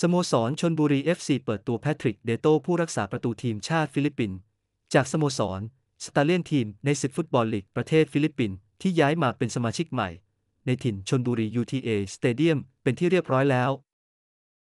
สโมสรชนบุรี FC เปิดตัวแพทริกเดโต ผู้รักษาประตูทีมชาติฟิลิปปินส์จากสโมสรสตาเลียนทีมในศึกฟุตบอลลีกประเทศฟิลิปปินส์ที่ย้ายมาเป็นสมาชิกใหม่ ในถิ่นชนบุรี UTA สเตเดียมเป็นที่เรียบร้อยแล้ว